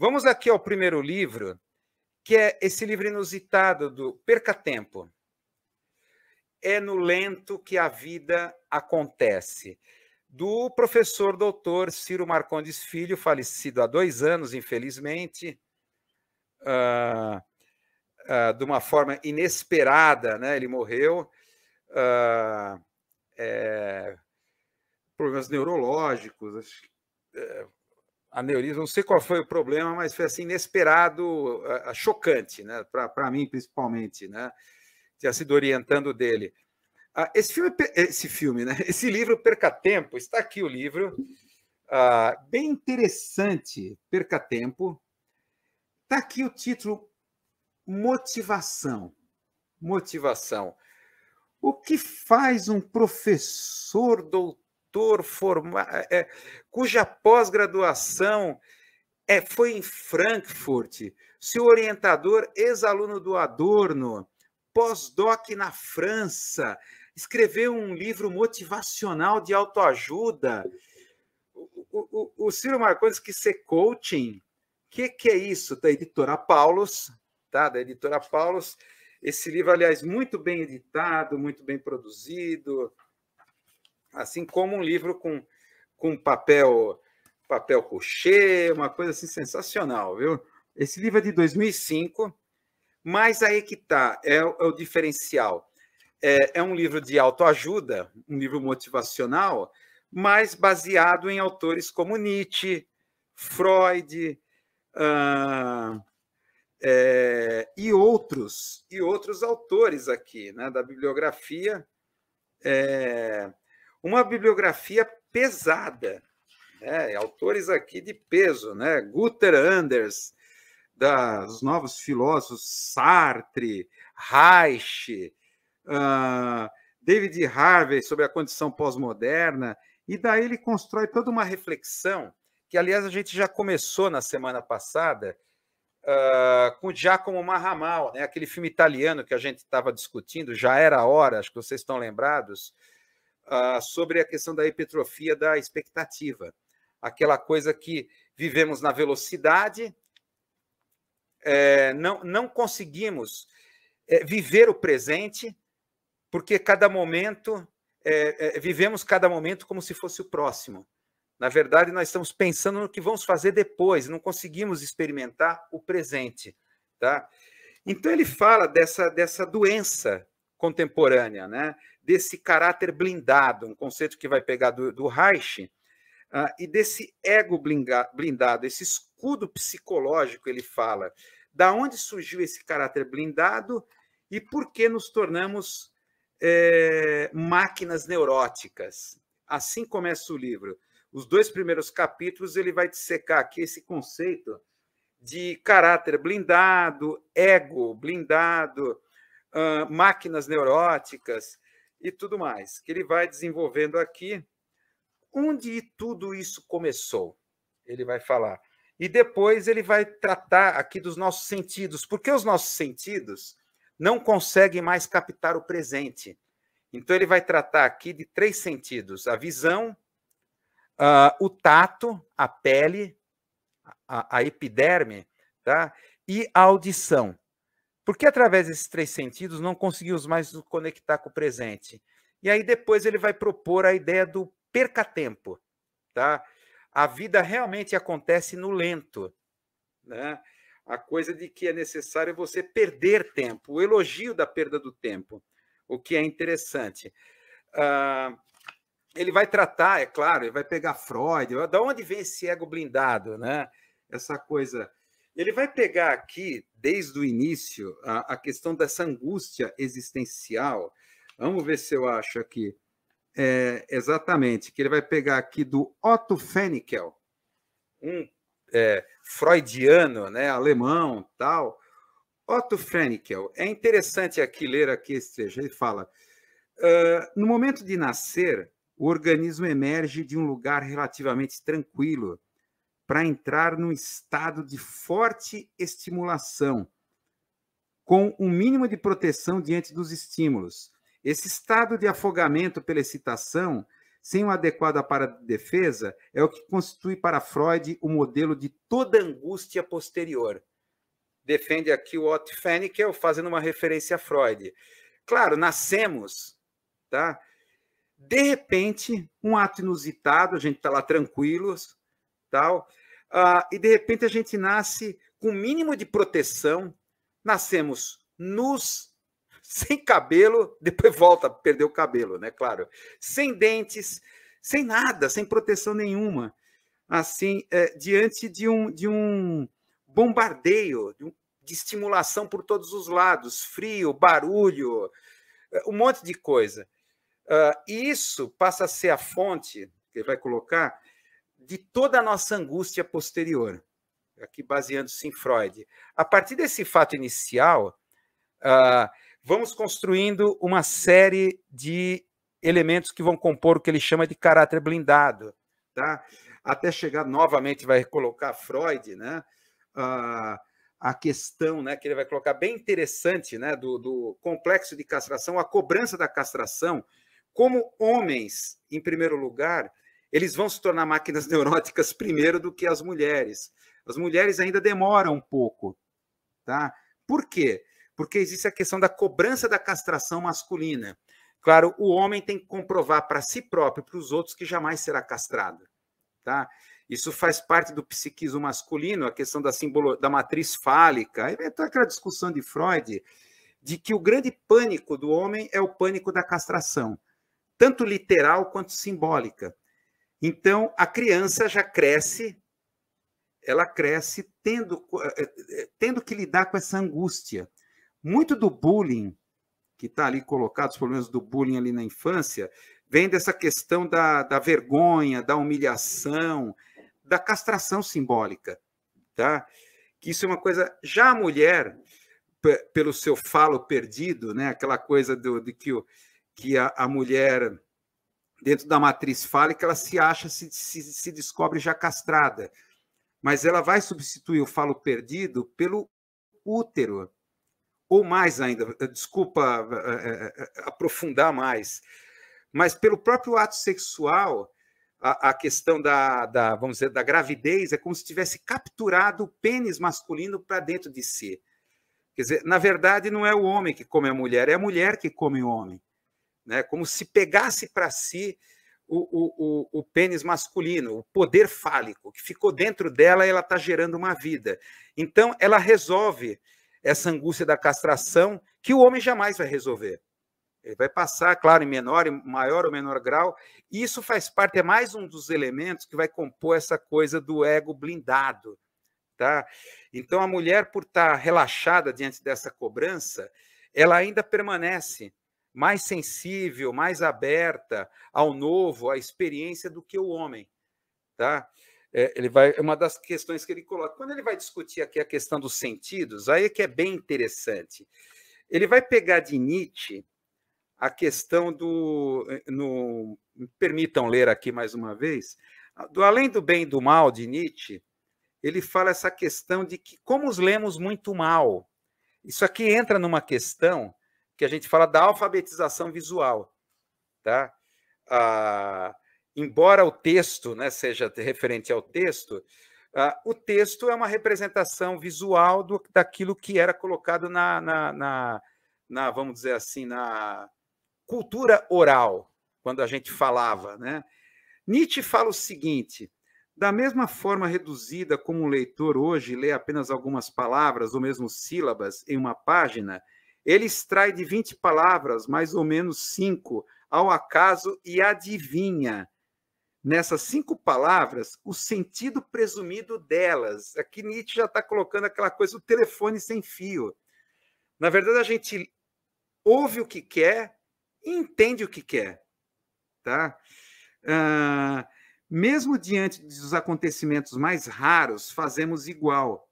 Vamos aqui ao primeiro livro, que é esse livro inusitado do Perca Tempo. É no lento que a vida acontece, do professor doutor Ciro Marcondes Filho, falecido há dois anos, infelizmente, uh, uh, de uma forma inesperada, né? Ele morreu. Uh, é, problemas neurológicos, é, aneurisma. Não sei qual foi o problema, mas foi assim inesperado, eh, eh, chocante, né? Para mim, principalmente, né? Já sido orientando dele. Ah, esse filme, esse filme, né? Esse livro Perca Tempo, está aqui o livro. Ah, bem interessante, Perca Tempo. Está aqui o título Motivação. Motivação. O que faz um professor doutor doutor é, é, cuja pós-graduação é, foi em Frankfurt, seu orientador, ex-aluno do Adorno, pós-doc na França, escreveu um livro motivacional de autoajuda. O, o, o Ciro que ser coaching, o que, que é isso? Da editora Paulus, tá? Da editora Paulus. Esse livro, aliás, muito bem editado, muito bem produzido, assim como um livro com, com papel papel cochê, uma coisa assim sensacional, viu? Esse livro é de 2005, mas aí que tá, é, é o diferencial. É, é um livro de autoajuda, um livro motivacional, mas baseado em autores como Nietzsche, Freud uh, é, e outros e outros autores aqui, né, da bibliografia. É, uma bibliografia pesada, né? autores aqui de peso, né? Guter Anders, dos novos filósofos Sartre, Reich, uh, David Harvey sobre a condição pós-moderna, e daí ele constrói toda uma reflexão, que aliás a gente já começou na semana passada, Uh, com Giacomo Marramal, né? aquele filme italiano que a gente estava discutindo, já era hora, acho que vocês estão lembrados, ah, sobre a questão da hipertrofia da expectativa. Aquela coisa que vivemos na velocidade, é, não, não conseguimos é, viver o presente, porque cada momento, é, é, vivemos cada momento como se fosse o próximo. Na verdade, nós estamos pensando no que vamos fazer depois, não conseguimos experimentar o presente. Tá? Então, ele fala dessa, dessa doença contemporânea, né? desse caráter blindado, um conceito que vai pegar do, do Reich, uh, e desse ego blindado, esse escudo psicológico, ele fala. Da onde surgiu esse caráter blindado e por que nos tornamos é, máquinas neuróticas? Assim começa o livro. Os dois primeiros capítulos ele vai dissecar aqui esse conceito de caráter blindado, ego blindado, máquinas neuróticas e tudo mais, que ele vai desenvolvendo aqui. Onde tudo isso começou? Ele vai falar. E depois ele vai tratar aqui dos nossos sentidos, porque os nossos sentidos não conseguem mais captar o presente. Então ele vai tratar aqui de três sentidos: a visão, uh, o tato, a pele, a, a epiderme, tá? E a audição. Por que através desses três sentidos não conseguimos mais nos conectar com o presente? E aí depois ele vai propor a ideia do percatempo, tá? A vida realmente acontece no lento, né? A coisa de que é necessário é você perder tempo, o elogio da perda do tempo, o que é interessante. Ah, ele vai tratar, é claro, ele vai pegar Freud, da onde vem esse ego blindado, né? Essa coisa ele vai pegar aqui, desde o início, a, a questão dessa angústia existencial. Vamos ver se eu acho aqui. É, exatamente, que ele vai pegar aqui do Otto Fennickel, um é, freudiano, né, alemão, tal. Otto Fennickel. É interessante aqui ler aqui esse trecho. Ele fala: uh, no momento de nascer, o organismo emerge de um lugar relativamente tranquilo, para entrar num estado de forte estimulação, com um mínimo de proteção diante dos estímulos. Esse estado de afogamento pela excitação, sem um adequado aparato de defesa, é o que constitui para Freud o modelo de toda angústia posterior. Defende aqui o Otto Fennickel, fazendo uma referência a Freud. Claro, nascemos, tá? De repente, um ato inusitado, a gente está lá tranquilos, tal, ah, e de repente a gente nasce com o mínimo de proteção, nascemos nus, sem cabelo, depois volta a perder o cabelo, né? Claro, sem dentes, sem nada, sem proteção nenhuma, assim, é, diante de um, de um bombardeio, de, um, de estimulação por todos os lados, frio, barulho, é, um monte de coisa. Uh, e isso passa a ser a fonte, que ele vai colocar, de toda a nossa angústia posterior, aqui baseando-se em Freud. A partir desse fato inicial, uh, vamos construindo uma série de elementos que vão compor o que ele chama de caráter blindado, tá? Até chegar novamente vai colocar Freud, né? Uh, a questão, né, que ele vai colocar bem interessante, né, do, do complexo de castração, a cobrança da castração, como homens, em primeiro lugar, eles vão se tornar máquinas neuróticas primeiro do que as mulheres. As mulheres ainda demoram um pouco, tá? Por quê? Porque existe a questão da cobrança da castração masculina. Claro, o homem tem que comprovar para si próprio, para os outros, que jamais será castrado, tá? Isso faz parte do psiquismo masculino, a questão da, simbolo, da matriz fálica, vem é, é toda aquela discussão de Freud, de que o grande pânico do homem é o pânico da castração, tanto literal quanto simbólica. Então, a criança já cresce, ela cresce tendo, eh, eh, tendo que lidar com essa angústia. Muito do bullying, que está ali colocado, os problemas do bullying ali na infância, vem dessa questão da, da vergonha, da humilhação, da castração simbólica. Tá? Que isso é uma coisa. Já a mulher, pelo seu falo perdido, né? aquela coisa do, de que, o, que a, a mulher dentro da matriz fálica, ela se acha, se, se, se descobre já castrada. Mas ela vai substituir o falo perdido pelo útero. Ou mais ainda, eh, desculpa eh, eh, aprofundar mais, mas pelo próprio ato sexual, a, a questão da, da, vamos dizer, da gravidez é como se tivesse capturado o pênis masculino para dentro de si. Quer dizer, na verdade, não é o homem que come a mulher, é a mulher que come o homem né? como se pegasse para si o, o, o, pênis masculino, o poder fálico que ficou dentro dela e ela está gerando uma vida. Então, ela resolve essa angústia da castração que o homem jamais vai resolver. Ele vai passar, claro, em menor, em maior ou menor grau, e isso faz parte, é mais um dos elementos que vai compor essa coisa do ego blindado. Tá? Então, a mulher, por estar tá relaxada diante dessa cobrança, ela ainda permanece mais sensível, mais aberta ao novo, à experiência do que o homem, tá? É, ele vai é uma das questões que ele coloca. Quando ele vai discutir aqui a questão dos sentidos, aí é que é bem interessante. Ele vai pegar de Nietzsche a questão do eh, no permitam ler aqui mais uma vez, do além do bem e do mal de Nietzsche, ele fala essa questão de que como os lemos muito mal. Isso aqui entra numa questão que a gente fala da alfabetização visual. Tá? Ah, embora o texto né, seja referente ao texto, ah, o texto é uma representação visual do, daquilo que era colocado na, na, na, na, vamos dizer assim, na cultura oral, quando a gente falava. Né? Nietzsche fala o seguinte. Da mesma forma reduzida como um leitor hoje lê apenas algumas palavras ou mesmo sílabas em uma página, ele extrai de 20 palavras, mais ou menos cinco, ao acaso e adivinha nessas cinco palavras o sentido presumido delas. Aqui Nietzsche já está colocando aquela coisa do telefone sem fio. Na verdade, a gente ouve o que quer e entende o que quer. Tá? Ah, mesmo diante dos acontecimentos mais raros, fazemos igual.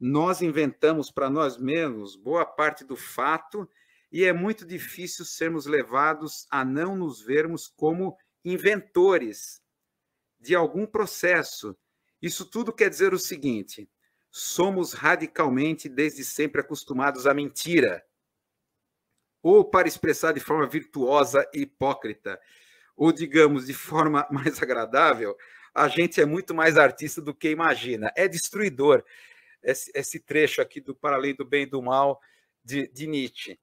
Nós inventamos para nós mesmos boa parte do fato e é muito difícil sermos levados a não nos vermos como inventores de algum processo. Isso tudo quer dizer o seguinte: somos radicalmente desde sempre acostumados à mentira. Ou para expressar de forma virtuosa e hipócrita, ou digamos de forma mais agradável, a gente é muito mais artista do que imagina, é destruidor esse, esse trecho aqui do Para Além do Bem e do Mal de, de Nietzsche.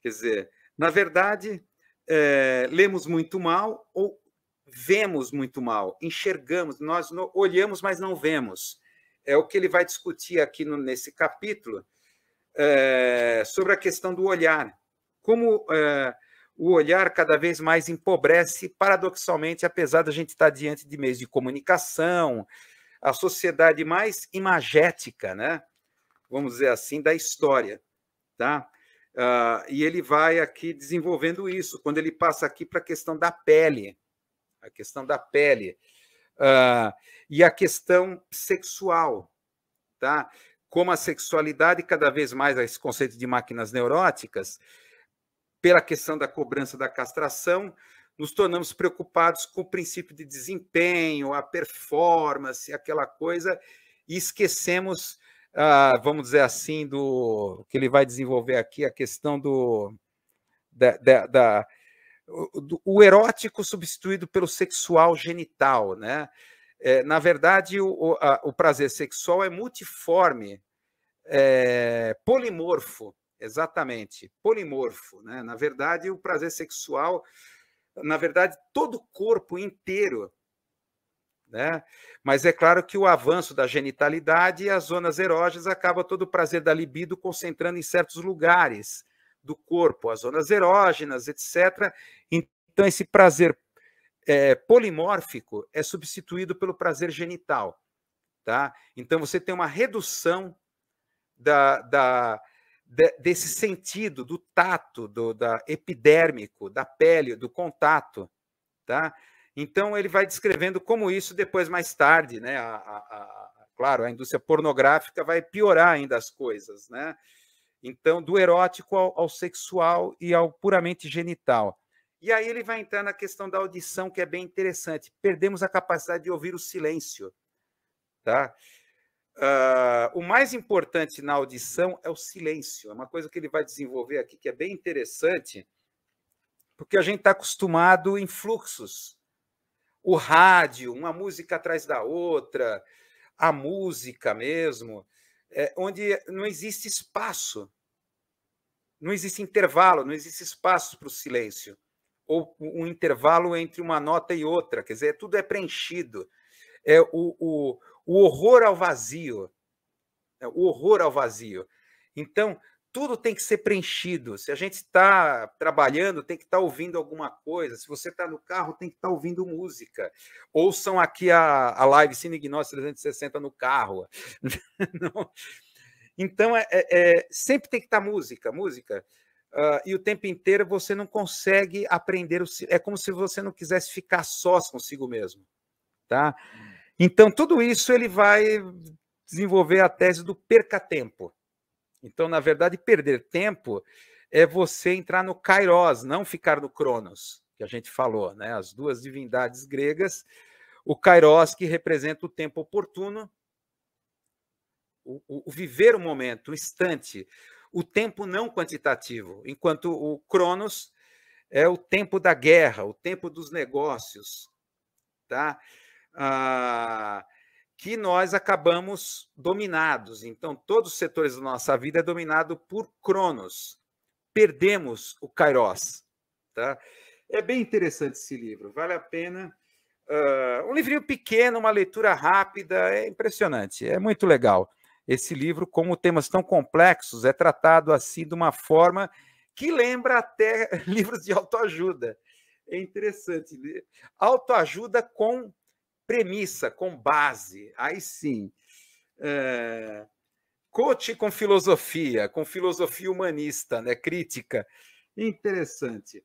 Quer dizer, na verdade, é, lemos muito mal ou vemos muito mal, enxergamos, nós olhamos, mas não vemos. É o que ele vai discutir aqui no, nesse capítulo é, sobre a questão do olhar. Como é, o olhar cada vez mais empobrece, paradoxalmente, apesar da gente estar diante de meios de comunicação, a sociedade mais imagética, né? vamos dizer assim, da história. Tá? Uh, e ele vai aqui desenvolvendo isso, quando ele passa aqui para a questão da pele, a questão da pele, uh, e a questão sexual, tá? Como a sexualidade, cada vez mais, esse conceito de máquinas neuróticas, pela questão da cobrança da castração, nos tornamos preocupados com o princípio de desempenho, a performance, aquela coisa, e esquecemos, ah, vamos dizer assim, do que ele vai desenvolver aqui, a questão do. Da, da, da do, o erótico substituído pelo sexual genital, né? É, na verdade, o, a, o, prazer sexual é multiforme, é, polimorfo, exatamente, polimorfo. Né? Na verdade, o prazer sexual na verdade, todo o corpo inteiro. Né? Mas é claro que o avanço da genitalidade e as zonas erógenas acaba todo o prazer da libido concentrando em certos lugares do corpo, as zonas erógenas, etc. Então, esse prazer é, polimórfico é substituído pelo prazer genital. Tá? Então, você tem uma redução da, da, de, desse sentido do tato, do da epidérmico, da pele, do contato, tá? Então ele vai descrevendo como isso depois mais tarde, né? A, a, a, claro, a indústria pornográfica vai piorar ainda as coisas, né? Então do erótico ao, ao sexual e ao puramente genital. E aí ele vai entrar na questão da audição que é bem interessante. Perdemos a capacidade de ouvir o silêncio, tá? Uh, o mais importante na audição é o silêncio. É uma coisa que ele vai desenvolver aqui que é bem interessante, porque a gente está acostumado em fluxos. O rádio, uma música atrás da outra, a música mesmo, é, onde não existe espaço, não existe intervalo, não existe espaço para o silêncio, ou um intervalo entre uma nota e outra, quer dizer, tudo é preenchido. É o, o o horror ao vazio. Né? O horror ao vazio. Então, tudo tem que ser preenchido. Se a gente está trabalhando, tem que estar tá ouvindo alguma coisa. Se você está no carro, tem que estar tá ouvindo música. Ouçam aqui a, a live Cine Gnóstico 360 no carro. então, é, é, é, sempre tem que estar tá música, música. Uh, e o tempo inteiro você não consegue aprender. O, é como se você não quisesse ficar sós consigo mesmo. Tá? Então, tudo isso ele vai desenvolver a tese do perca tempo. Então, na verdade, perder tempo é você entrar no Kairos, não ficar no Cronos, que a gente falou, né? As duas divindades gregas, o Kairos que representa o tempo oportuno, o, o, o viver o momento, o instante, o tempo não quantitativo, enquanto o Cronos é o tempo da guerra, o tempo dos negócios, tá? Ah, que nós acabamos dominados. Então, todos os setores da nossa vida é dominado por Cronos. Perdemos o Kairos. Tá? É bem interessante esse livro, vale a pena. Uh, um livrinho pequeno, uma leitura rápida, é impressionante, é muito legal. Esse livro, como temas tão complexos, é tratado assim de uma forma que lembra até livros de autoajuda. É interessante. Né? Autoajuda com premissa, com base, aí sim. É, coach com filosofia, com filosofia humanista, né? crítica. Interessante.